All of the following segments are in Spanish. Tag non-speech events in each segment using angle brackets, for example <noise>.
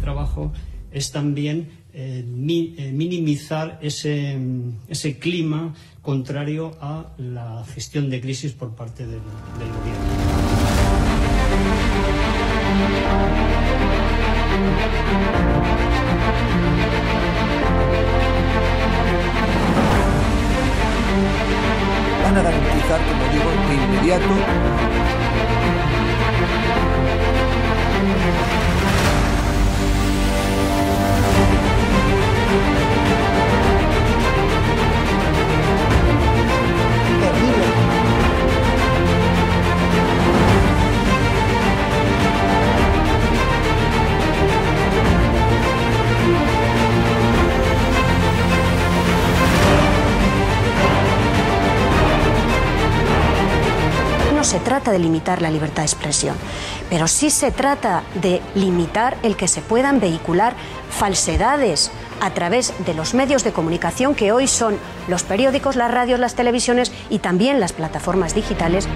trabajo es también eh, eh, minimizar ese, clima contrario a la gestión de crisis por parte del, gobierno. Van a garantizar, como digo, inmediato se trata de limitar la libertad de expresión, pero sí se trata de limitar el que se puedan vehicular falsedades a través de los medios de comunicación que hoy son los periódicos, las radios, las televisiones y también las plataformas digitales.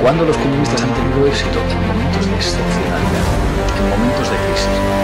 Cuando los comunistas han tenido éxito? En momentos momentos de crisis.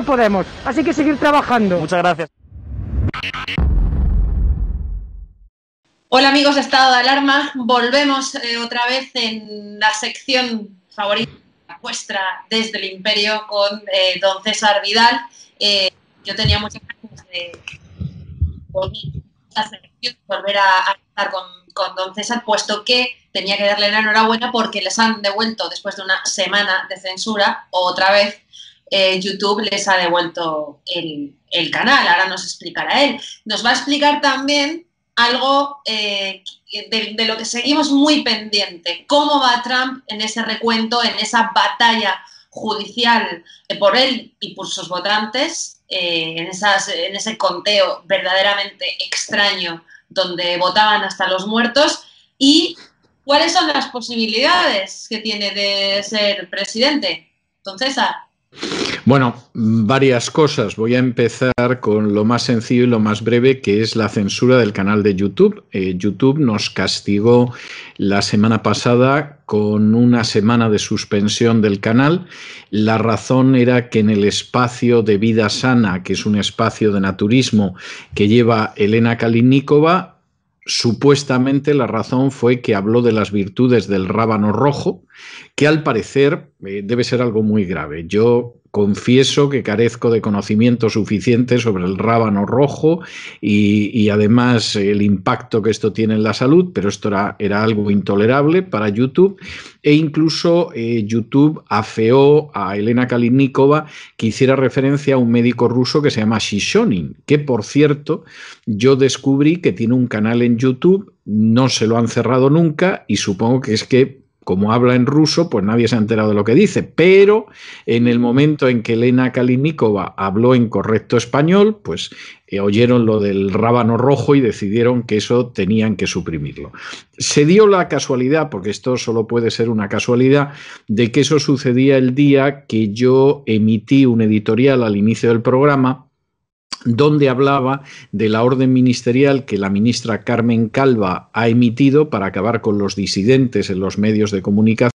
podemos. Así que seguir trabajando. Muchas gracias. Hola amigos de Estado de Alarma, volvemos eh, otra vez en la sección favorita vuestra desde el Imperio con eh, don César Vidal. Eh, yo tenía muchas ganas de volver a, a estar con, con, don César, puesto que tenía que darle la enhorabuena porque les han devuelto, después de una semana de censura, otra vez eh, YouTube les ha devuelto el, canal. Ahora nos explicará él. Nos va a explicar también algo eh, de, lo que seguimos muy pendiente. ¿Cómo va Trump en ese recuento, en esa batalla judicial eh, por él y por sus votantes, en, en ese conteo verdaderamente extraño donde votaban hasta los muertos? ¿Y cuáles son las posibilidades que tiene de ser presidente? Entonces, bueno, varias cosas. Voy a empezar con lo más sencillo y lo más breve, que es la censura del canal de YouTube. Eh, YouTube nos castigó la semana pasada con una semana de suspensión del canal. La razón era que en el espacio de Vida Sana, que es un espacio de naturismo que lleva Elena Kaliníkova, supuestamente la razón fue que habló de las virtudes del rábano rojo, que al parecer eh, debe ser algo muy grave. Yo confieso que carezco de conocimiento suficiente sobre el rábano rojo y, además el impacto que esto tiene en la salud, pero esto era, algo intolerable para YouTube e incluso eh, YouTube afeó a Elena Kalinnikova que hiciera referencia a un médico ruso que se llama Shishonin, que por cierto yo descubrí que tiene un canal en YouTube, no se lo han cerrado nunca y supongo que es que como habla en ruso, pues nadie se ha enterado de lo que dice, pero en el momento en que Elena Kalinikova habló en correcto español, pues eh, oyeron lo del rábano rojo y decidieron que eso tenían que suprimirlo. Se dio la casualidad, porque esto solo puede ser una casualidad, de que eso sucedía el día que yo emití un editorial al inicio del programa donde hablaba de la orden ministerial que la ministra Carmen Calva ha emitido para acabar con los disidentes en los medios de comunicación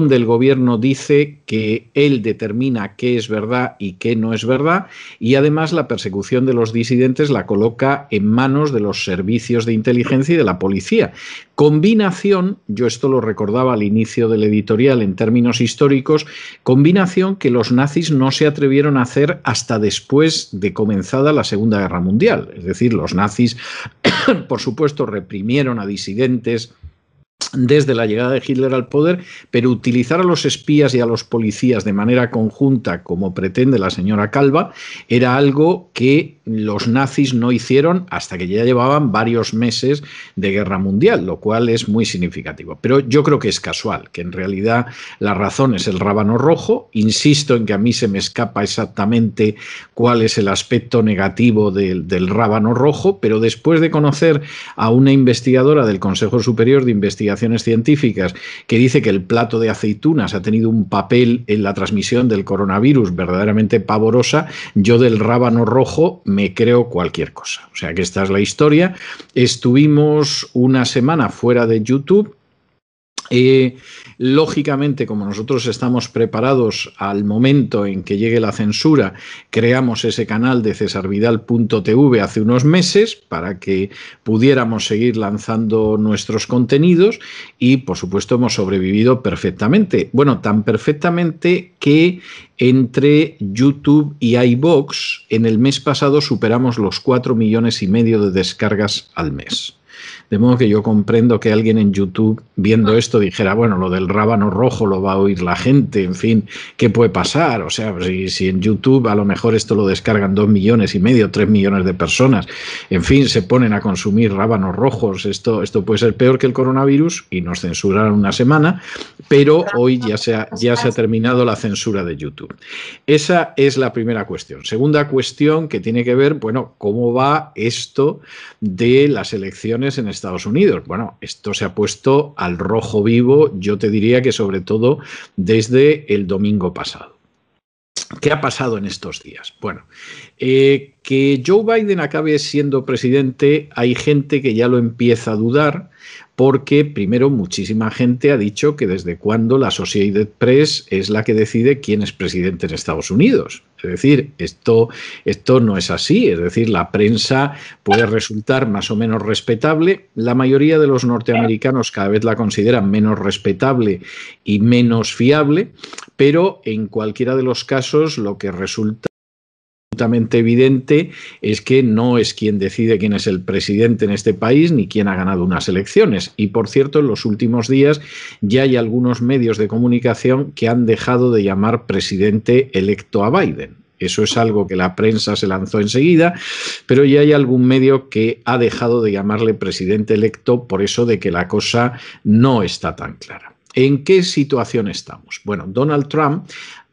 donde el gobierno dice que él determina qué es verdad y qué no es verdad, y además la persecución de los disidentes la coloca en manos de los servicios de inteligencia y de la policía. Combinación, yo esto lo recordaba al inicio del editorial en términos históricos, combinación que los nazis no se atrevieron a hacer hasta después de comenzada la Segunda Guerra Mundial. Es decir, los nazis, <coughs> por supuesto, reprimieron a disidentes, desde la llegada de Hitler al poder, pero utilizar a los espías y a los policías de manera conjunta, como pretende la señora Calva, era algo que los nazis no hicieron hasta que ya llevaban varios meses de guerra mundial, lo cual es muy significativo. Pero yo creo que es casual, que en realidad la razón es el rábano rojo. Insisto en que a mí se me escapa exactamente cuál es el aspecto negativo del, rábano rojo, pero después de conocer a una investigadora del Consejo Superior de Investigaciones Científicas que dice que el plato de aceitunas ha tenido un papel en la transmisión del coronavirus verdaderamente pavorosa, yo del rábano rojo me creo cualquier cosa. O sea que esta es la historia. Estuvimos una semana fuera de YouTube lógicamente, como nosotros estamos preparados al momento en que llegue la censura, creamos ese canal de cesarvidal.tv hace unos meses para que pudiéramos seguir lanzando nuestros contenidos y, por supuesto, hemos sobrevivido perfectamente. Bueno, tan perfectamente que entre YouTube y iBox en el mes pasado superamos los 4 millones y medio de descargas al mes. De modo que yo comprendo que alguien en YouTube viendo esto dijera, bueno, lo del rábano rojo lo va a oír la gente, en fin, ¿qué puede pasar? O sea, si, en YouTube a lo mejor esto lo descargan dos millones y medio, tres millones de personas, en fin, se ponen a consumir rábanos rojos, esto, esto puede ser peor que el coronavirus y nos censuraron una semana, pero hoy ya se ha, ya se ha terminado la censura de YouTube. Esa es la primera cuestión. Segunda cuestión que tiene que ver, bueno, cómo va esto de las elecciones en Estados Unidos. Bueno, esto se ha puesto al rojo vivo, yo te diría que sobre todo desde el domingo pasado. ¿Qué ha pasado en estos días? Bueno, eh, que Joe Biden acabe siendo presidente, hay gente que ya lo empieza a dudar porque primero muchísima gente ha dicho que desde cuando la Associated Press es la que decide quién es presidente en Estados Unidos. Es decir, esto, esto no es así. Es decir, la prensa puede resultar más o menos respetable. La mayoría de los norteamericanos cada vez la consideran menos respetable y menos fiable, pero en cualquiera de los casos lo que resulta absolutamente evidente es que no es quien decide quién es el presidente en este país ni quién ha ganado unas elecciones. Y por cierto, en los últimos días ya hay algunos medios de comunicación que han dejado de llamar presidente electo a Biden. Eso es algo que la prensa se lanzó enseguida, pero ya hay algún medio que ha dejado de llamarle presidente electo por eso de que la cosa no está tan clara. ¿En qué situación estamos? Bueno, Donald Trump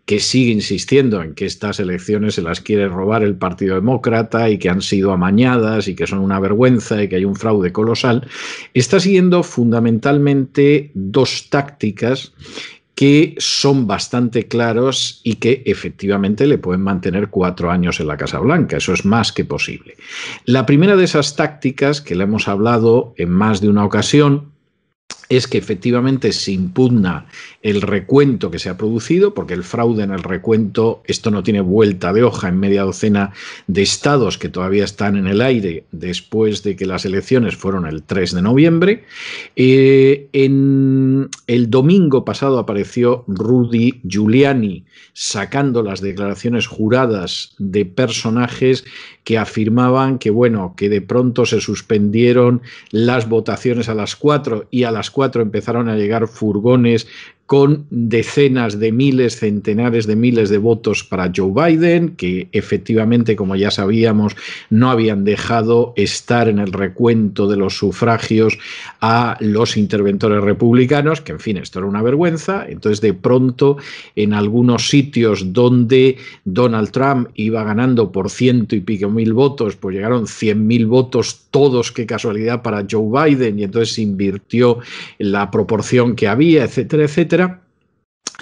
que sigue insistiendo en que estas elecciones se las quiere robar el Partido Demócrata y que han sido amañadas y que son una vergüenza y que hay un fraude colosal, está siguiendo fundamentalmente dos tácticas que son bastante claros y que efectivamente le pueden mantener cuatro años en la Casa Blanca. Eso es más que posible. La primera de esas tácticas, que le hemos hablado en más de una ocasión, es que efectivamente se impugna el recuento que se ha producido, porque el fraude en el recuento, esto no tiene vuelta de hoja en media docena de estados que todavía están en el aire después de que las elecciones fueron el 3 de noviembre. Eh, en el domingo pasado apareció Rudy Giuliani sacando las declaraciones juradas de personajes que afirmaban que, bueno, que de pronto se suspendieron las votaciones a las 4 y a las 4 empezaron a llegar furgones con decenas de miles, centenares de miles de votos para Joe Biden, que efectivamente, como ya sabíamos, no habían dejado estar en el recuento de los sufragios a los interventores republicanos, que en fin, esto era una vergüenza. Entonces, de pronto, en algunos sitios donde Donald Trump iba ganando por ciento y pico mil votos, pues llegaron cien mil votos todos, qué casualidad, para Joe Biden, y entonces invirtió la proporción que había, etcétera, etcétera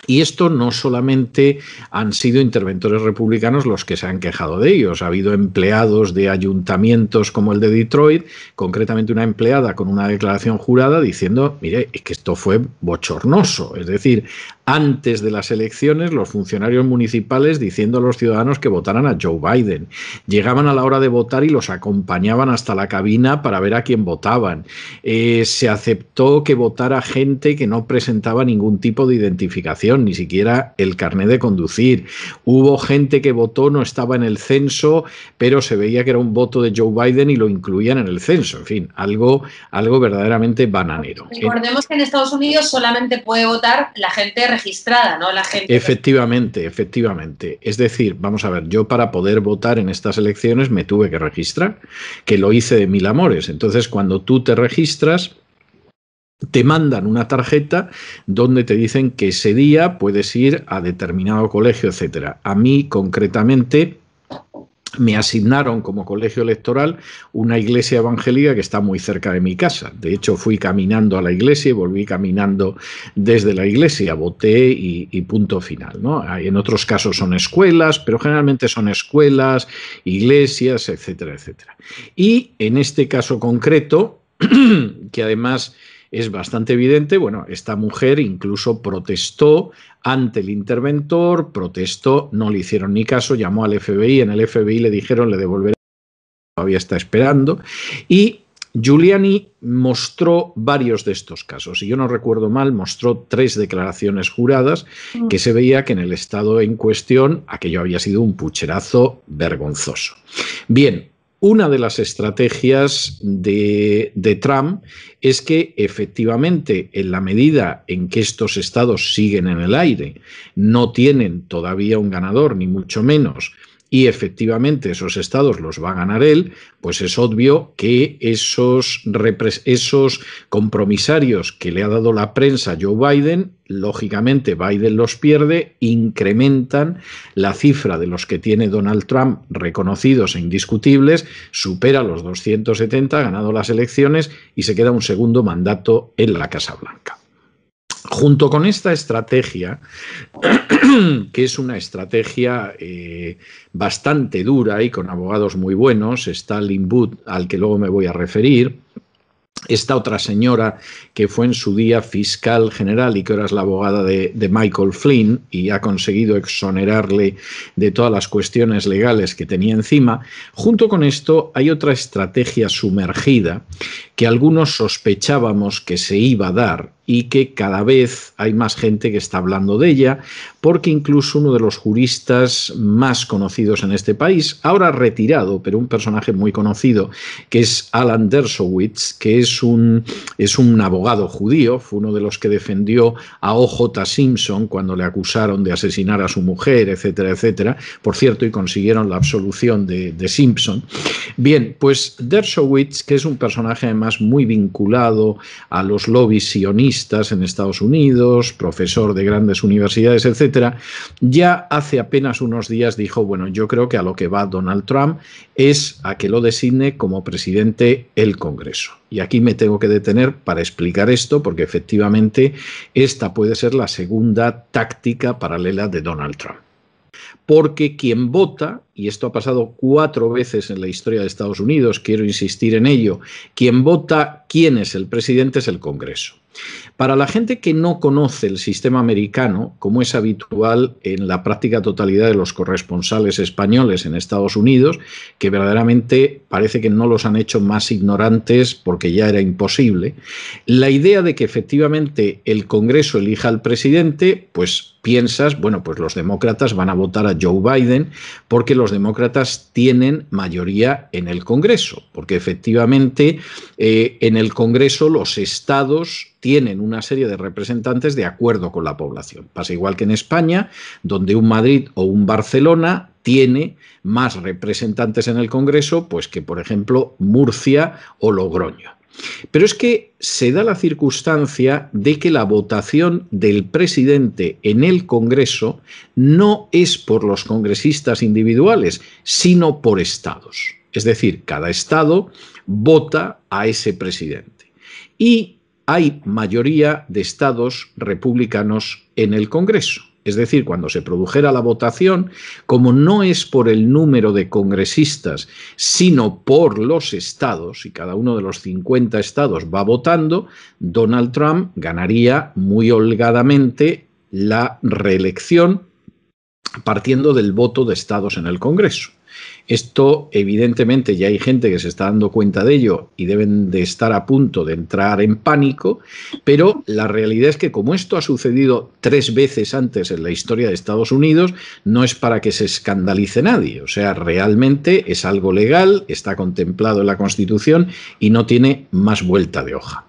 y esto no solamente han sido interventores republicanos los que se han quejado de ellos, ha habido empleados de ayuntamientos como el de Detroit, concretamente una empleada con una declaración jurada diciendo, mire, es que esto fue bochornoso, es decir, antes de las elecciones los funcionarios municipales diciendo a los ciudadanos que votaran a Joe Biden. Llegaban a la hora de votar y los acompañaban hasta la cabina para ver a quién votaban. Eh, se aceptó que votara gente que no presentaba ningún tipo de identificación, ni siquiera el carnet de conducir. Hubo gente que votó, no estaba en el censo, pero se veía que era un voto de Joe Biden y lo incluían en el censo. En fin, algo, algo verdaderamente bananero. Recordemos que en Estados Unidos solamente puede votar la gente registrada, ¿no? La gente. Efectivamente, efectivamente. Es decir, vamos a ver, yo para poder votar en estas elecciones me tuve que registrar, que lo hice de mil amores. Entonces, cuando tú te registras, te mandan una tarjeta donde te dicen que ese día puedes ir a determinado colegio, etcétera. A mí concretamente me asignaron como colegio electoral una iglesia evangélica que está muy cerca de mi casa. De hecho, fui caminando a la iglesia y volví caminando desde la iglesia, voté y, punto final. ¿no? En otros casos son escuelas, pero generalmente son escuelas, iglesias, etcétera, etcétera. Y en este caso concreto, <clears throat> que además es bastante evidente. Bueno, esta mujer incluso protestó ante el interventor, protestó, no le hicieron ni caso, llamó al FBI, en el FBI le dijeron le devolverá, todavía está esperando. Y Giuliani mostró varios de estos casos. Si yo no recuerdo mal, mostró tres declaraciones juradas que se veía que en el estado en cuestión aquello había sido un pucherazo vergonzoso. Bien, una de las estrategias de, Trump es que efectivamente, en la medida en que estos estados siguen en el aire, no tienen todavía un ganador, ni mucho menos, y efectivamente esos estados los va a ganar él, pues es obvio que esos, esos compromisarios que le ha dado la prensa Joe Biden lógicamente Biden los pierde, incrementan la cifra de los que tiene Donald Trump reconocidos e indiscutibles, supera los 270, ha ganado las elecciones y se queda un segundo mandato en la Casa Blanca. Junto con esta estrategia, <clears throat> que es una estrategia eh, bastante dura y con abogados muy buenos, está Limbud, al que luego me voy a referir, esta otra señora que fue en su día fiscal general y que ahora es la abogada de, Michael Flynn y ha conseguido exonerarle de todas las cuestiones legales que tenía encima, junto con esto hay otra estrategia sumergida que algunos sospechábamos que se iba a dar y que cada vez hay más gente que está hablando de ella, porque incluso uno de los juristas más conocidos en este país, ahora retirado, pero un personaje muy conocido, que es Alan Dershowitz, que es un, es un abogado judío, fue uno de los que defendió a O.J. Simpson cuando le acusaron de asesinar a su mujer, etcétera, etcétera, por cierto, y consiguieron la absolución de, de Simpson. Bien, pues Dershowitz, que es un personaje además muy vinculado a los lobbies sionistas, en Estados Unidos, profesor de grandes universidades, etcétera, ya hace apenas unos días dijo, bueno, yo creo que a lo que va Donald Trump es a que lo designe como presidente el Congreso. Y aquí me tengo que detener para explicar esto, porque efectivamente esta puede ser la segunda táctica paralela de Donald Trump. Porque quien vota y esto ha pasado cuatro veces en la historia de Estados Unidos, quiero insistir en ello, quien vota quién es el presidente es el Congreso. Para la gente que no conoce el sistema americano, como es habitual en la práctica totalidad de los corresponsales españoles en Estados Unidos, que verdaderamente parece que no los han hecho más ignorantes porque ya era imposible, la idea de que efectivamente el Congreso elija al presidente, pues piensas, bueno, pues los demócratas van a votar a Joe Biden porque los demócratas tienen mayoría en el Congreso, porque efectivamente eh, en el Congreso los estados tienen una serie de representantes de acuerdo con la población. Pasa igual que en España, donde un Madrid o un Barcelona tiene más representantes en el Congreso pues que por ejemplo Murcia o Logroño. Pero es que se da la circunstancia de que la votación del presidente en el Congreso no es por los congresistas individuales, sino por estados. Es decir, cada estado vota a ese presidente. Y hay mayoría de estados republicanos en el Congreso es decir, cuando se produjera la votación, como no es por el número de congresistas, sino por los estados, y cada uno de los 50 estados va votando, Donald Trump ganaría muy holgadamente la reelección partiendo del voto de estados en el Congreso. Esto evidentemente ya hay gente que se está dando cuenta de ello y deben de estar a punto de entrar en pánico, pero la realidad es que como esto ha sucedido tres veces antes en la historia de Estados Unidos, no es para que se escandalice nadie. O sea, realmente es algo legal, está contemplado en la Constitución y no tiene más vuelta de hoja.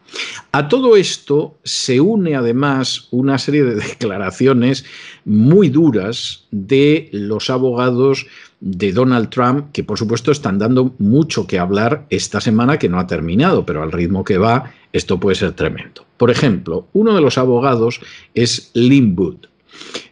A todo esto se une además una serie de <laughs> declaraciones muy duras de los abogados de Donald Trump, que por supuesto están dando mucho que hablar esta semana que no ha terminado, pero al ritmo que va, esto puede ser tremendo. Por ejemplo, uno de los abogados es Linwood.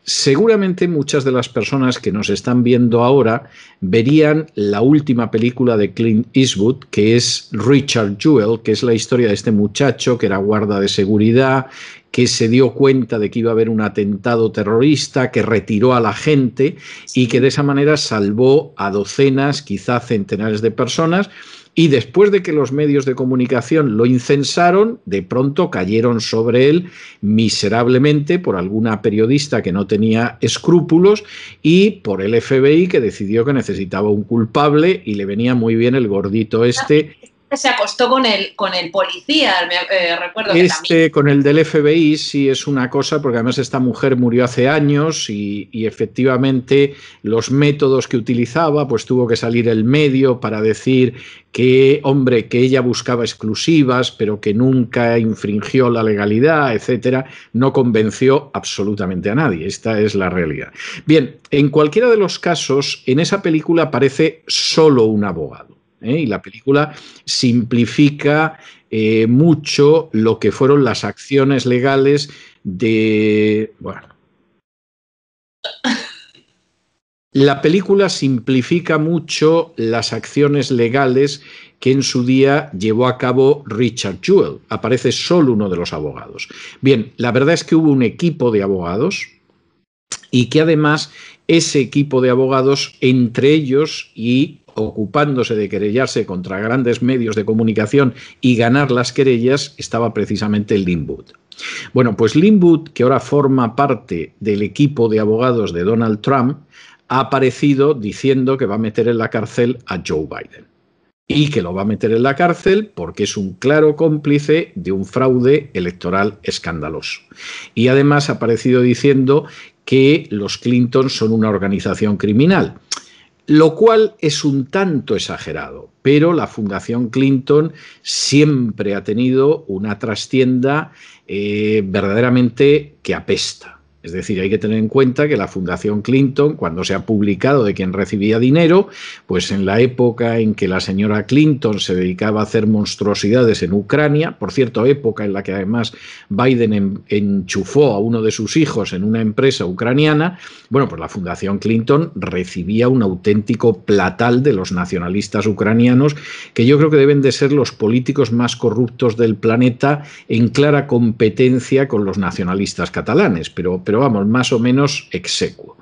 Seguramente muchas de las personas que nos están viendo ahora verían la última película de Clint Eastwood, que es Richard Jewell, que es la historia de este muchacho que era guarda de seguridad, que se dio cuenta de que iba a haber un atentado terrorista, que retiró a la gente y que de esa manera salvó a docenas, quizá centenares de personas y después de que los medios de comunicación lo incensaron, de pronto cayeron sobre él miserablemente por alguna periodista que no tenía escrúpulos y por el FBI que decidió que necesitaba un culpable y le venía muy bien el gordito ah, este se acostó con el, con el policía, eh, recuerdo. Que este con el del FBI sí es una cosa, porque además esta mujer murió hace años y, y, efectivamente los métodos que utilizaba, pues tuvo que salir el medio para decir que, hombre, que ella buscaba exclusivas, pero que nunca infringió la legalidad, etcétera, no convenció absolutamente a nadie. Esta es la realidad. Bien, en cualquiera de los casos, en esa película aparece solo un abogado ¿eh? y la película simplifica eh, mucho lo que fueron las acciones legales de... Bueno. La película simplifica mucho las acciones legales que en su día llevó a cabo Richard Jewell. Aparece solo uno de los abogados. Bien, la verdad es que hubo un equipo de abogados y que además ese equipo de abogados, entre ellos y ocupándose de querellarse contra grandes medios de comunicación y ganar las querellas, estaba precisamente Linwood. Bueno, pues Linwood, que ahora forma parte del equipo de abogados de Donald Trump, ha aparecido diciendo que va a meter en la cárcel a Joe Biden y que lo va a meter en la cárcel porque es un claro cómplice de un fraude electoral escandaloso. Y además ha aparecido diciendo que los Clinton son una organización criminal lo cual es un tanto exagerado, pero la Fundación Clinton siempre ha tenido una trastienda eh, verdaderamente que apesta. Es decir, hay que tener en cuenta que la Fundación Clinton, cuando se ha publicado de quien recibía dinero, pues en la época en que la señora Clinton se dedicaba a hacer monstruosidades en Ucrania, por cierto, época en la que además Biden enchufó a uno de sus hijos en una empresa ucraniana, bueno, pues la Fundación Clinton recibía un auténtico platal de los nacionalistas ucranianos, que yo creo que deben de ser los políticos más corruptos del planeta en clara competencia con los nacionalistas catalanes, pero pero vamos, más o menos execuo.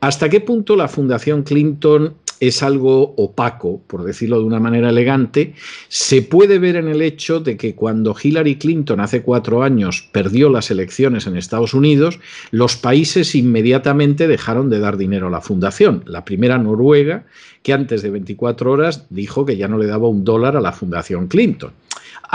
¿Hasta qué punto la Fundación Clinton es algo opaco, por decirlo de una manera elegante, se puede ver en el hecho de que cuando Hillary Clinton hace cuatro años perdió las elecciones en Estados Unidos, los países inmediatamente dejaron de dar dinero a la fundación. La primera Noruega, que antes de 24 horas dijo que ya no le daba un dólar a la fundación Clinton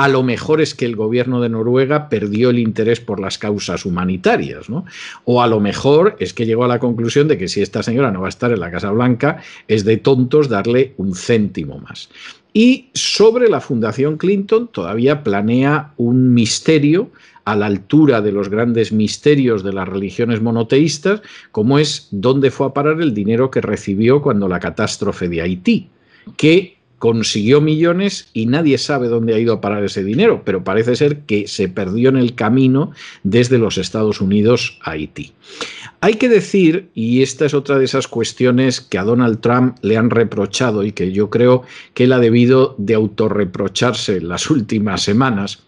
a lo mejor es que el gobierno de Noruega perdió el interés por las causas humanitarias, ¿no? O a lo mejor es que llegó a la conclusión de que si esta señora no va a estar en la Casa Blanca, es de tontos darle un céntimo más. Y sobre la Fundación Clinton todavía planea un misterio a la altura de los grandes misterios de las religiones monoteístas, como es dónde fue a parar el dinero que recibió cuando la catástrofe de Haití, que consiguió millones y nadie sabe dónde ha ido a parar ese dinero, pero parece ser que se perdió en el camino desde los Estados Unidos a Haití. Hay que decir, y esta es otra de esas cuestiones que a Donald Trump le han reprochado y que yo creo que él ha debido de autorreprocharse en las <laughs> últimas semanas,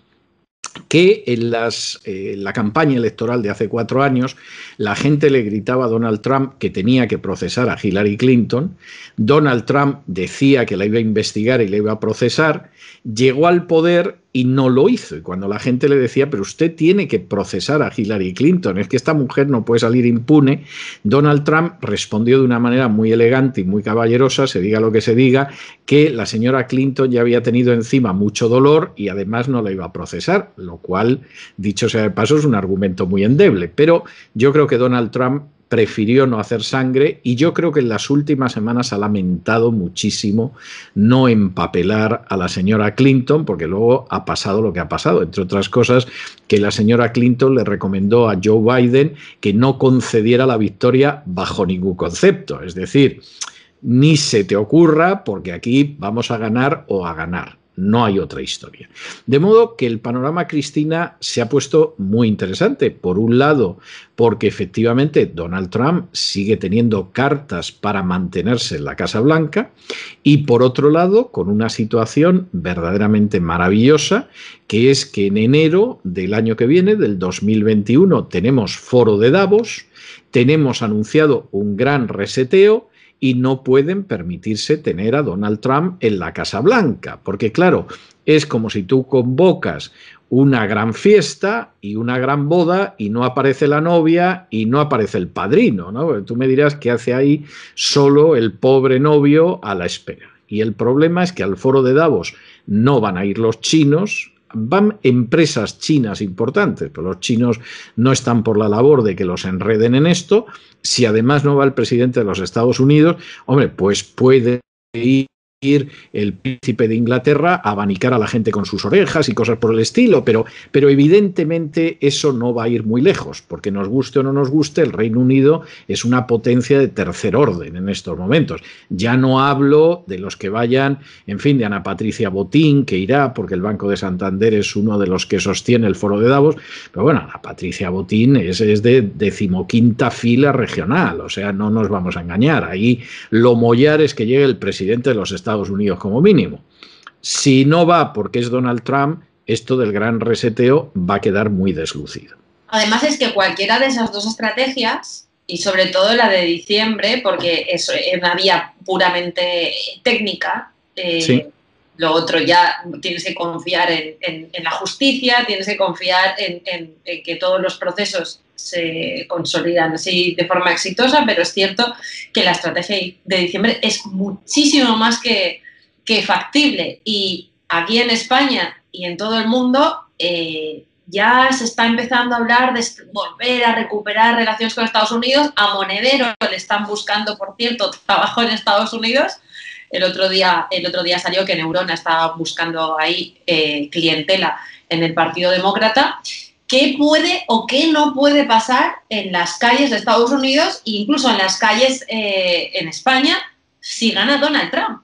que eh, en la campaña electoral de hace cuatro años la gente le gritaba a Donald Trump que tenía que procesar a Hillary Clinton, Donald Trump decía que la iba a investigar y la iba a procesar, llegó al poder y no lo hizo. Y cuando la gente le decía, pero usted tiene que procesar a Hillary Clinton, es que esta mujer no puede salir impune, Donald Trump respondió de una manera muy elegante y muy caballerosa, se diga lo que se diga, que la señora Clinton ya había tenido encima mucho dolor y además no la iba a procesar, lo cual, dicho sea de paso, es un argumento muy endeble. Pero yo creo que Donald Trump prefirió no hacer sangre y yo creo que en las últimas semanas ha lamentado muchísimo no empapelar a la señora Clinton, porque luego ha pasado lo que ha pasado, entre otras cosas, que la señora Clinton le recomendó a Joe Biden que no concediera la victoria bajo ningún concepto, es decir, ni se te ocurra porque aquí vamos a ganar o a ganar. No hay otra historia. De modo que el panorama Cristina se ha puesto muy interesante. Por un lado, porque efectivamente Donald Trump sigue teniendo cartas para mantenerse en la Casa Blanca. Y por otro lado, con una situación verdaderamente maravillosa, que es que en enero del año que viene, del 2021, tenemos foro de Davos, tenemos anunciado un gran reseteo y no pueden permitirse tener a Donald Trump en la Casa Blanca, porque claro, es como si tú convocas una gran fiesta y una gran boda y no aparece la novia y no aparece el padrino, ¿no? Tú me dirás que hace ahí solo el pobre novio a la espera. Y el problema es que al foro de Davos no van a ir los chinos, van empresas chinas importantes, pero los chinos no están por la labor de que los enreden en esto. Si además no va el presidente de los Estados Unidos, hombre, pues puede ir ir el príncipe de Inglaterra a abanicar a la gente con sus orejas y cosas por el estilo, pero, pero evidentemente eso no va a ir muy lejos, porque nos guste o no nos guste, el Reino Unido es una potencia de tercer orden en estos momentos. Ya no hablo de los que vayan, en fin, de Ana Patricia Botín, que irá, porque el Banco de Santander es uno de los que sostiene el foro de Davos, pero bueno, Ana Patricia Botín es, es de decimoquinta fila regional, o sea, no nos vamos a engañar. Ahí lo mollar es que llegue el presidente de los Estados Estados Unidos como mínimo. Si no va porque es Donald Trump, esto del gran reseteo va a quedar muy deslucido. Además es que cualquiera de esas dos estrategias, y sobre todo la de diciembre, porque es eh, una vía puramente técnica, eh, lo otro ya tienes que confiar en, la justicia, tienes que confiar en que todos los procesos se consolidan así de forma exitosa, pero es cierto que la estrategia de diciembre es muchísimo más que, factible y aquí en España y en todo el mundo eh, ya se está empezando a hablar de volver a recuperar relaciones con Estados Unidos, a Monedero le están buscando, por cierto, trabajo en Estados Unidos. El otro día, el otro día salió que Neurona estaba buscando ahí eh, clientela en el Partido Demócrata qué puede o qué no puede pasar en las calles de Estados Unidos incluso en las calles eh, en España si gana Donald Trump.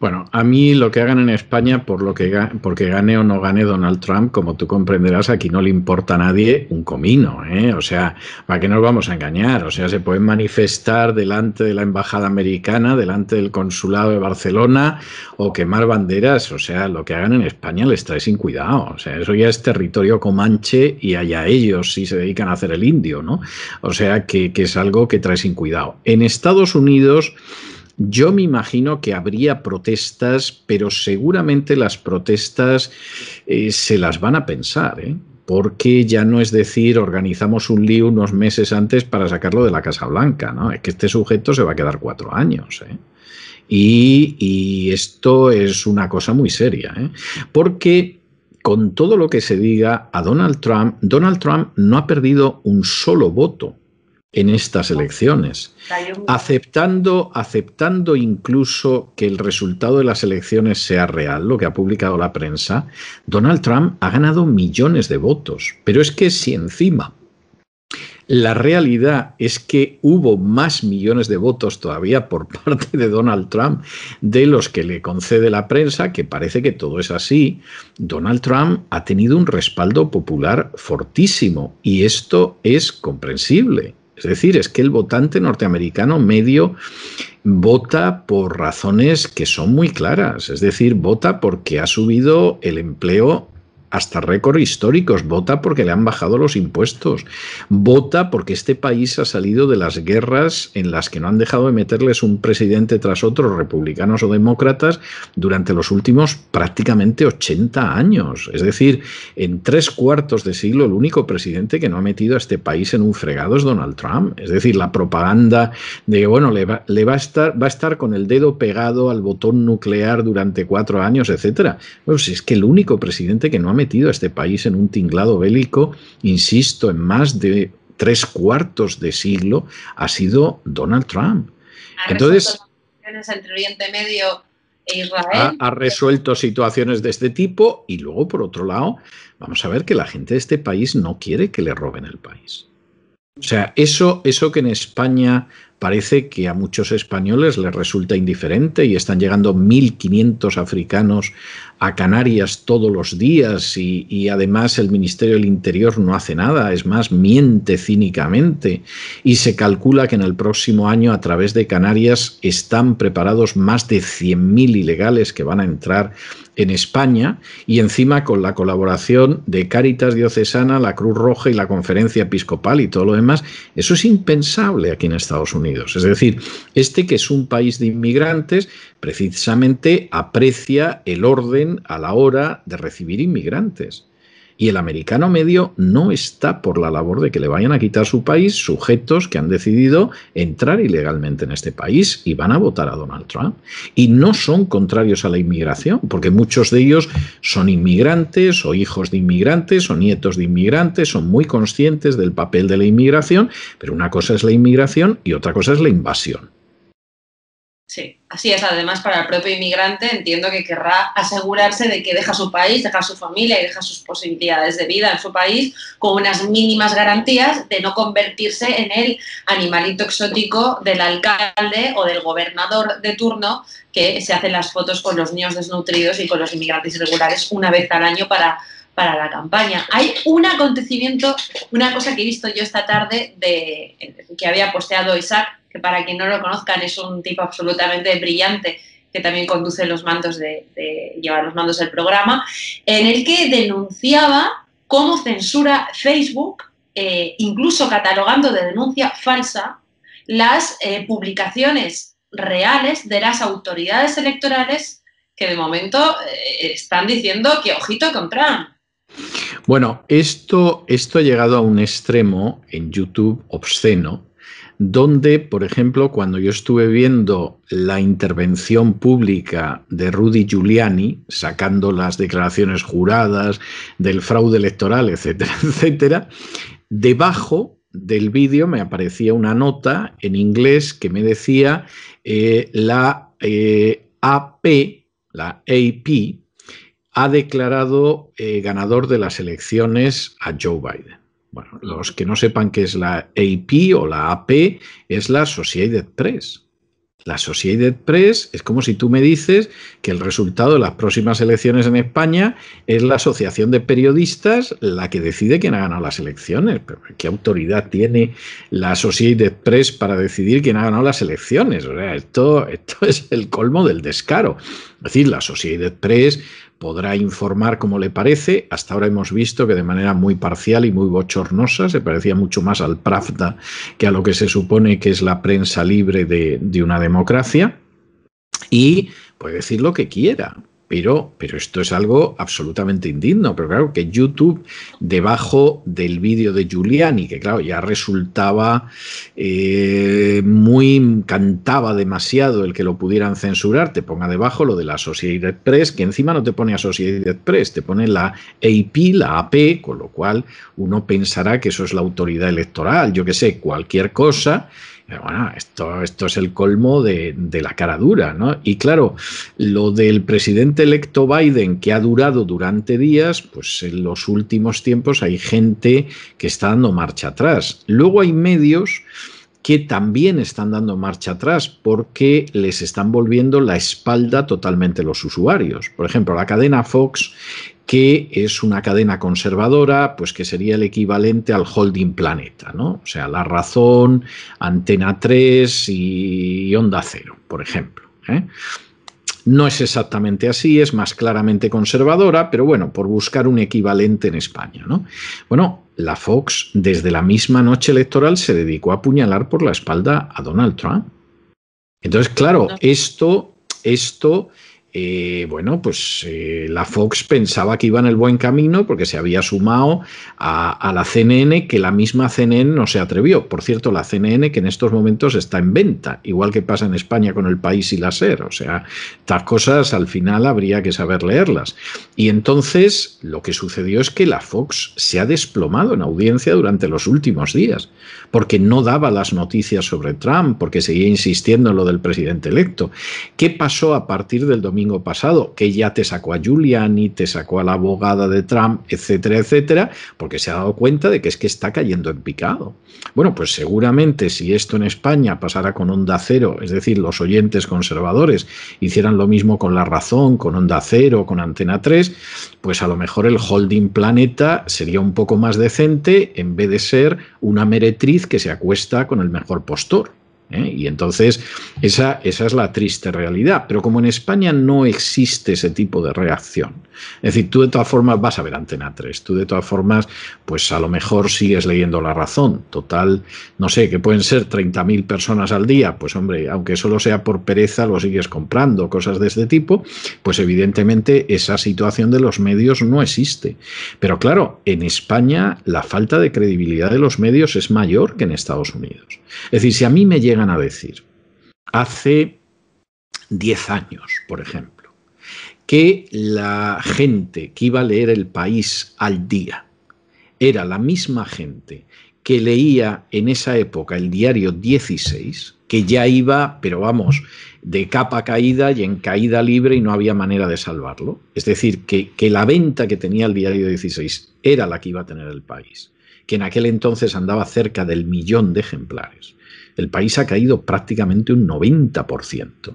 Bueno, a mí lo que hagan en España, por lo que porque gane o no gane Donald Trump, como tú comprenderás, aquí no le importa a nadie un comino, ¿eh? O sea, ¿para qué nos vamos a engañar? O sea, se pueden manifestar delante de la embajada americana, delante del consulado de Barcelona o quemar banderas. O sea, lo que hagan en España les trae sin cuidado. O sea, eso ya es territorio comanche y allá ellos si se dedican a hacer el indio, ¿no? O sea, que es algo que trae sin cuidado. En Estados Unidos yo me imagino que habría protestas, pero seguramente las protestas eh, se las van a pensar, ¿eh? porque ya no es decir organizamos un lío unos meses antes para sacarlo de la Casa Blanca, ¿no? Es que este sujeto se va a quedar cuatro años. ¿eh? Y, esto es una cosa muy seria, porque con todo lo que se diga a Donald Trump, Donald Trump no ha perdido un solo voto en estas elecciones, aceptando, aceptando incluso que el resultado de las elecciones sea real, lo que ha publicado la prensa, Donald Trump ha ganado millones de votos. Pero es que si encima la realidad es que hubo más millones de votos todavía por <laughs> parte de Donald Trump de los que le concede la prensa, que parece que todo es así. Donald Trump ha tenido un respaldo popular fortísimo y esto es comprensible. Es decir, es que el votante norteamericano medio vota por razones que son muy claras, es decir, vota porque ha subido el empleo hasta récords históricos, vota porque le han bajado los impuestos, vota porque este país ha salido de las guerras en las que no han dejado de meterles un presidente tras otro, republicanos o demócratas, durante los últimos prácticamente 80 años. Es decir, en tres cuartos de siglo el único presidente que no ha metido a este país en un fregado es Donald Trump. Es decir, la propaganda de, bueno, le va, le va, a, estar, va a estar con el dedo pegado al botón nuclear durante cuatro años, etcétera. Pues es que el único presidente que no ha metido a este país en un tinglado bélico, insisto, en más de tres cuartos de siglo, ha sido Donald Trump. Entonces, entre Oriente Medio e Israel. Ha, resuelto situaciones de este tipo y luego, por otro lado, vamos a ver que la gente de este país no quiere que le roben el país. O sea, eso, eso que en España parece que a muchos españoles les resulta indiferente y están llegando 1.500 africanos a Canarias todos los días y, además el Ministerio del Interior no hace nada, es más, miente cínicamente y se calcula que en el próximo año a través de Canarias están preparados más de 100.000 ilegales que van a entrar en España y encima con la colaboración de Cáritas Diocesana, la Cruz Roja y la Conferencia Episcopal y todo lo demás, eso es impensable aquí en Estados Unidos. Es decir, este que es un país de inmigrantes precisamente aprecia el orden a la hora de recibir inmigrantes. Y el americano medio no está por la labor de que le vayan a quitar su país sujetos que han decidido entrar ilegalmente en este país y van a votar a Donald Trump. Y no son contrarios a la inmigración, porque muchos de ellos son inmigrantes o hijos de inmigrantes o nietos de inmigrantes, son muy conscientes del papel de la inmigración, pero una cosa es la inmigración y otra cosa es la invasión. Sí, así es. Además, para el propio inmigrante entiendo que querrá asegurarse de que deja su país, deja su familia y deja sus posibilidades de vida en su país con unas mínimas garantías de no convertirse en el animalito exótico del alcalde o del gobernador de turno que se hace las fotos con los niños desnutridos y con los inmigrantes irregulares una vez al año para, para la campaña. Hay un acontecimiento, una cosa que he visto yo esta tarde de, que había posteado Isaac para quien no lo conozcan es un tipo absolutamente brillante que también conduce los mandos de, los mandos del programa, en el que denunciaba cómo censura Facebook, eh, incluso catalogando de denuncia falsa, las eh, publicaciones reales de las autoridades electorales que de momento eh, están diciendo que ojito con Bueno, esto, esto ha llegado a un extremo en YouTube obsceno, donde, por ejemplo, cuando yo estuve viendo la intervención pública de Rudy Giuliani, sacando las declaraciones juradas del fraude electoral, etcétera, <laughs> etcétera, debajo del vídeo me aparecía una nota en inglés que me decía eh, la eh, AP, la AP, ha declarado eh, ganador de las elecciones a Joe Biden. Bueno, los que no sepan qué es la AP o la AP, es la Associated Press. La Associated Press es como si tú me dices que el resultado de las próximas elecciones en España es la Asociación de Periodistas la que decide quién ha ganado las elecciones. ¿qué autoridad tiene la Associated Press para decidir quién ha ganado las elecciones? O sea, esto, esto es el colmo del descaro. Es decir, la Associated Press podrá informar como le parece. Hasta ahora hemos visto que de manera muy parcial y muy bochornosa se parecía mucho más al Pravda que a lo que se supone que es la prensa libre de, de una democracia. Y puede decir lo que quiera, pero, pero esto es algo absolutamente indigno. Pero claro, que YouTube, debajo del vídeo de Giuliani, que claro, ya resultaba eh, muy. cantaba demasiado el que lo pudieran censurar, te ponga debajo lo de la Associated Press, que encima no te pone Associated Press, te pone la AP, la AP, con lo cual uno pensará que eso es la autoridad electoral, yo que sé, cualquier cosa bueno, esto, esto es el colmo de, de, la cara dura, ¿no? Y claro, lo del presidente electo Biden, que ha durado durante días, pues en los últimos tiempos hay gente que está dando marcha atrás. Luego hay medios que también están dando marcha atrás porque les están volviendo la espalda totalmente los usuarios. Por ejemplo, la cadena Fox que es una cadena conservadora, pues que sería el equivalente al holding planeta, ¿no? O sea, La Razón, Antena 3 y Onda Cero, por ejemplo. ¿eh? No es exactamente así, es más claramente conservadora, pero bueno, por buscar un equivalente en España, ¿no? Bueno, la Fox desde la misma noche electoral se dedicó a apuñalar por la espalda a Donald Trump. Entonces, claro, esto, esto eh, bueno, pues eh, la Fox pensaba que iba en el buen camino porque se había sumado a, la CNN, que la misma CNN no se atrevió. Por cierto, la CNN que en estos momentos está en venta, igual que pasa en España con el país y la SER. O sea, estas cosas al final habría que saber leerlas. Y entonces lo que sucedió es que la Fox se ha desplomado en audiencia durante los últimos días, porque no daba las noticias sobre Trump, porque seguía insistiendo en lo del presidente electo. ¿Qué pasó a partir del domingo pasado, que ya te sacó a y te sacó a la abogada de Trump, etcétera, etcétera, porque se ha dado cuenta de que es que está cayendo en picado. Bueno, pues seguramente si esto en España pasara con Onda Cero, es decir, los oyentes conservadores hicieran lo mismo con La Razón, con Onda Cero, con Antena 3, pues a lo mejor el holding planeta sería un poco más decente en vez de ser una meretriz que se acuesta con el mejor postor. ¿eh? Y entonces esa, esa, es la triste realidad. Pero como en España no existe ese tipo de reacción, es decir, tú de todas formas vas a ver Antena 3, tú de todas formas, pues a lo mejor sigues leyendo La Razón. Total, no sé, que pueden ser 30.000 personas al día, pues hombre, aunque solo sea por pereza, lo sigues comprando, cosas de este tipo, pues evidentemente esa situación de los medios no existe. Pero claro, en España la falta de credibilidad de los medios es mayor que en Estados Unidos. Es decir, si a mí me llega a decir, hace 10 años, por ejemplo, que la gente que iba a leer El País al día era la misma gente que leía en esa época el diario 16, que ya iba, pero vamos, de capa caída y en caída libre y no había manera de salvarlo. Es decir, que, que la venta que tenía el diario 16 era la que iba a tener el país, que en aquel entonces andaba cerca del millón de ejemplares el país ha caído prácticamente un 90%.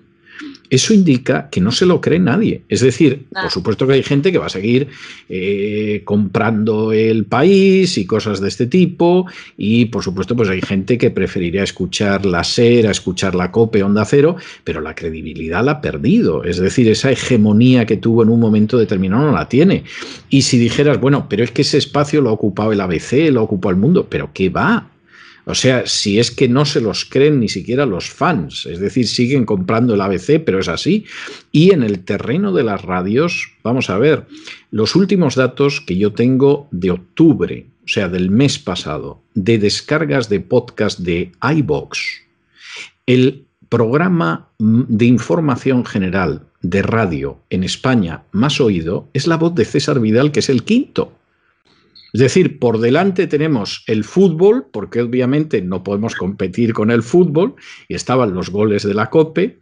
Eso indica que no se lo cree nadie. Es decir, por supuesto que hay gente que va a seguir eh, comprando el país y cosas de este tipo. Y por supuesto, pues hay gente que preferiría escuchar la SER, a escuchar la COPE, Onda Cero, pero la credibilidad la ha perdido. Es decir, esa hegemonía que tuvo en un momento determinado no la tiene. Y si dijeras, bueno, pero es que ese espacio lo ha ocupado el ABC, lo ha ocupado el mundo, pero ¿qué va? O sea, si es que no se los creen ni siquiera los fans, es decir, siguen comprando el ABC, pero es así. Y en el terreno de las radios, vamos a ver, los últimos datos que yo tengo de octubre, o sea, del mes pasado, de descargas de podcast de iBox, el programa mm, de información general de radio en España más oído es la voz de César Vidal, que es el quinto. Es decir, por delante tenemos el fútbol, porque obviamente no podemos competir con el fútbol, y estaban los goles de la COPE,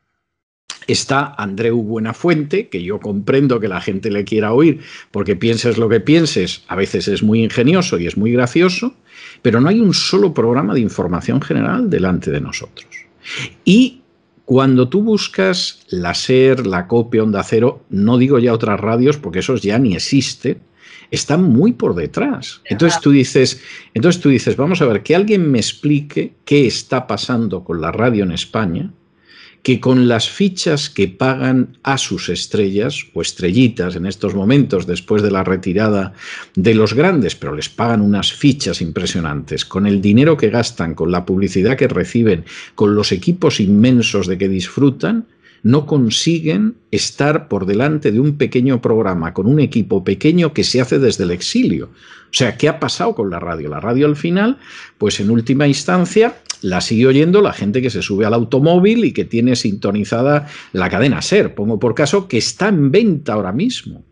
está Andreu Buenafuente, que yo comprendo que la gente le quiera oír, porque pienses lo que pienses, a veces es muy ingenioso y es muy gracioso, pero no hay un solo programa de información general delante de nosotros. Y cuando tú buscas la SER, la COPE, Onda Cero, no digo ya otras radios, porque esos ya ni existen, están muy por detrás. Entonces tú dices, entonces tú dices, vamos a ver, que alguien me explique qué está pasando con la radio en España, que con las fichas que pagan a sus estrellas o estrellitas en estos momentos después de la retirada de los grandes, pero les pagan unas fichas impresionantes, con el dinero que gastan, con la publicidad que reciben, con los equipos inmensos de que disfrutan, no consiguen estar por delante de un pequeño programa con un equipo pequeño que se hace desde el exilio. O sea, ¿qué ha pasado con la radio? La radio al final, pues en última instancia, la sigue oyendo la gente que se sube al automóvil y que tiene sintonizada la cadena SER, pongo por caso, que está en venta ahora mismo.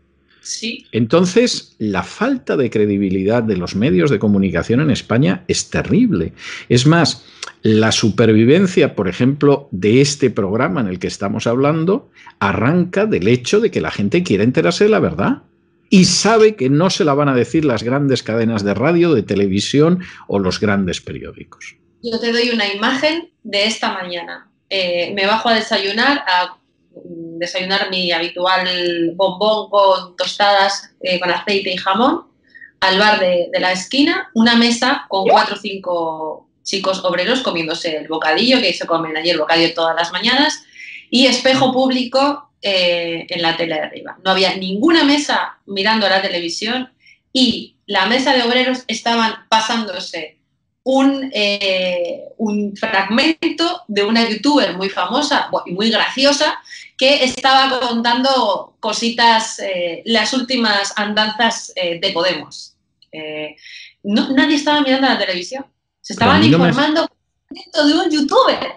Sí. Entonces, la falta de credibilidad de los medios de comunicación en España es terrible. Es más, la supervivencia, por ejemplo, de este programa en el que estamos hablando, arranca del hecho de que la gente quiere enterarse de la verdad y sabe que no se la van a decir las grandes cadenas de radio, de televisión o los grandes periódicos. Yo te doy una imagen de esta mañana. Eh, me bajo a desayunar, a mm, desayunar mi habitual bombón con tostadas eh, con aceite y jamón, al bar de la esquina, una mesa con cuatro o cinco chicos obreros comiéndose el bocadillo, que se comen ayer el bocadillo todas las mañanas, y espejo público eh, en la tele de arriba. No había ninguna mesa mirando la televisión y la mesa de obreros estaban pasándose un, eh, fragmento de una youtuber muy famosa y muy graciosa que estaba contando cositas, eh, las últimas andanzas de Podemos. nadie estaba mirando la televisión. Se estaban informando de un youtuber.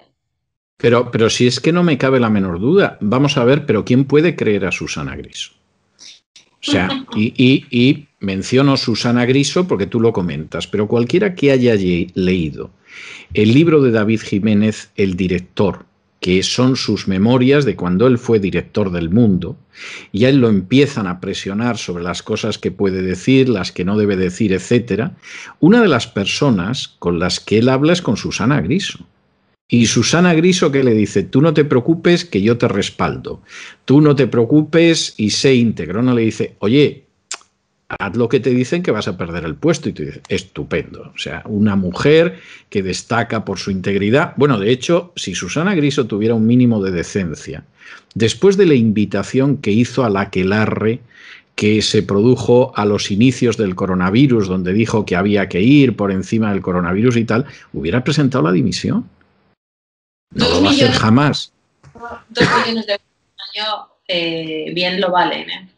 Pero, pero si es que no me cabe la menor duda, vamos a ver, pero ¿quién puede creer a Susana Griso? O sea, <laughs> y, y, y, menciono Susana Griso porque tú lo comentas, pero cualquiera que haya leído el libro de David Jiménez, El director, que son sus memorias de cuando él fue director del mundo, y a él lo empiezan a presionar sobre las cosas que puede decir, las que no debe decir, etc. Una de las personas con las que él habla es con Susana Griso. Y Susana Griso que le dice, tú no te preocupes que yo te respaldo, tú no te preocupes y sé íntegro. No le dice, oye, haz lo que te dicen que vas a perder el puesto. Y tú dices, estupendo. O sea, una mujer que destaca por su integridad. Bueno, de hecho, si Susana Griso tuviera un mínimo de decencia, después de la invitación que hizo a la Quelarre, que se produjo a los inicios del coronavirus, donde dijo que había que ir por encima del coronavirus y tal, hubiera presentado la dimisión. No lo va a hacer jamás. Dos millones de año eh, bien lo valen, ¿eh?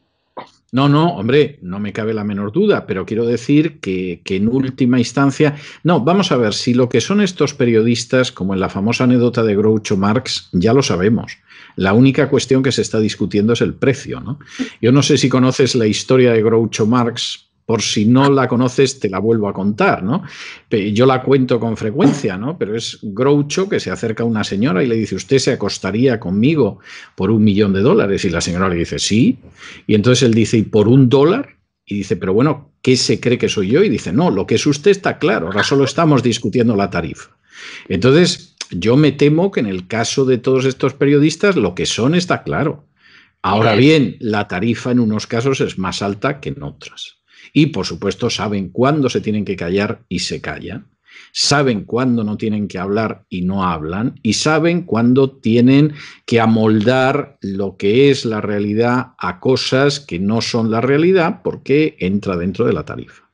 No, no, hombre, no me cabe la menor duda, pero quiero decir que, que, en última instancia, no, vamos a ver, si lo que son estos periodistas, como en la famosa anécdota de Groucho Marx, ya lo sabemos. La única cuestión que se está discutiendo es el precio, ¿no? Yo no sé si conoces la historia de Groucho Marx, por si no la conoces, te la vuelvo a contar, ¿no? Yo la cuento con frecuencia, ¿no? Pero es Groucho que se acerca a una señora y le dice, ¿usted se acostaría conmigo por un millón de dólares? Y la señora le dice, sí. Y entonces él dice, ¿y por un dólar? Y dice, pero bueno, ¿qué se cree que soy yo? Y dice, no, lo que es usted está claro, ahora solo estamos discutiendo la tarifa. Entonces, yo me temo que en el caso de todos estos periodistas, lo que son está claro. Ahora bien, la tarifa en unos casos es más alta que en otras. Y, por supuesto, saben cuándo se tienen que callar y se callan. Saben cuándo no tienen que hablar y no hablan. Y saben cuándo tienen que amoldar lo que es la realidad a cosas que no son la realidad porque entra dentro de la tarifa.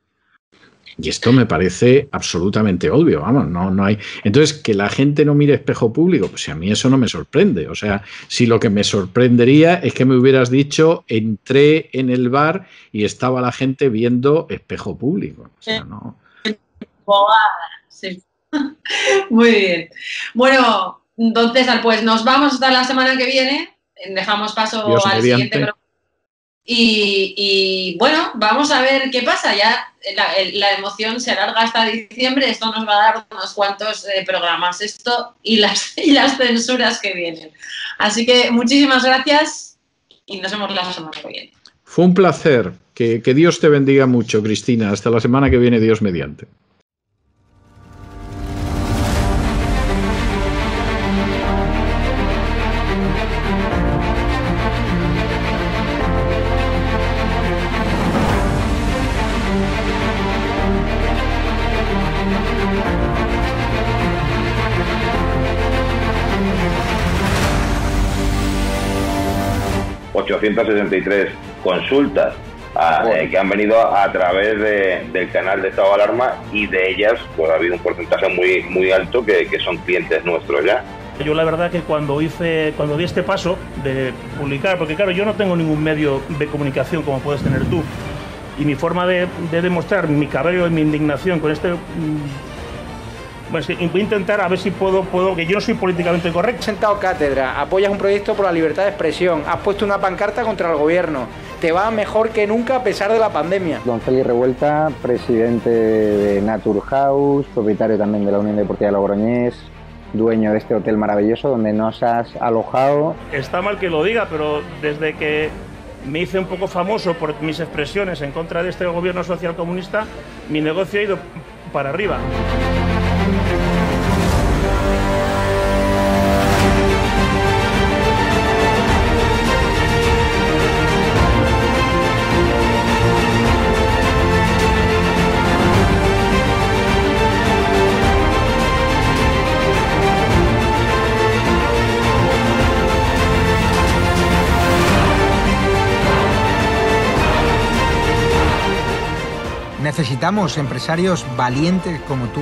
Y esto me parece absolutamente obvio, vamos, no, no hay. Entonces, que la gente no mire espejo público, pues a mí eso no me sorprende. O sea, si lo que me sorprendería es que me hubieras dicho, entré en el bar y estaba la gente viendo espejo público. Sí. <laughs> Muy bien. Bueno, entonces, pues nos vamos hasta la semana que viene. Dejamos paso al siguiente programa. Y, bueno, vamos a ver qué pasa. Ya la, emoción se alarga hasta diciembre. Esto nos va a dar unos cuantos eh, programas, esto y las, <laughs> y las censuras que vienen. Así que muchísimas gracias y nos vemos la semana que Fue un placer. que Dios te bendiga mucho, Cristina. Hasta la semana que viene, Dios mediante. 863 consultas ah, eh, que han venido a, través del canal de estado de alarma y de ellas pues ha habido un porcentaje muy muy alto que, son clientes nuestros ya. Yo la verdad que cuando hice, cuando di este paso de publicar, porque claro, yo no tengo ningún medio de comunicación como puedes tener tú, y mi forma de, de demostrar mi cabello y mi indignación con este mm, voy a intentar a ver si puedo, puedo que yo no soy políticamente correcto. sentado cátedra, apoyas un proyecto por la libertad de expresión, has puesto una pancarta contra el gobierno, te va mejor que nunca a pesar de la pandemia. Don Félix Revuelta, presidente de Naturhaus... propietario también de la Unión Deportiva de Logroñés, dueño de este hotel maravilloso donde nos has alojado. Está mal que lo diga, pero desde que me hice un poco famoso por mis expresiones en contra de este gobierno social comunista, mi negocio ha ido para arriba. necesitamos empresarios valientes como tú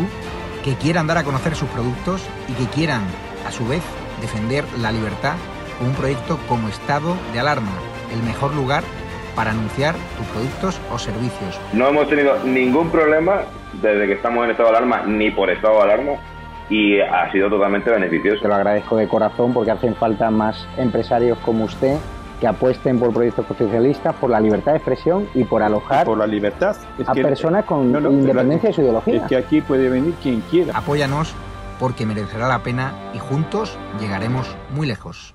que quieran dar a conocer sus productos y que quieran, a su vez, defender la libertad con un proyecto como estado de alarma, el mejor lugar para anunciar tus productos o servicios. No hemos tenido ningún problema desde que estamos en estado de alarma ni por estado de alarma y ha sido totalmente beneficioso. Te lo agradezco de corazón porque hacen falta más empresarios como usted que apuesten por proyectos socialista, por la libertad de expresión y por alojar por la libertad. a personas con independencia de su ideología. Es que aquí puede venir quien quiera. Apóyanos porque merecerá la pena y juntos llegaremos muy lejos.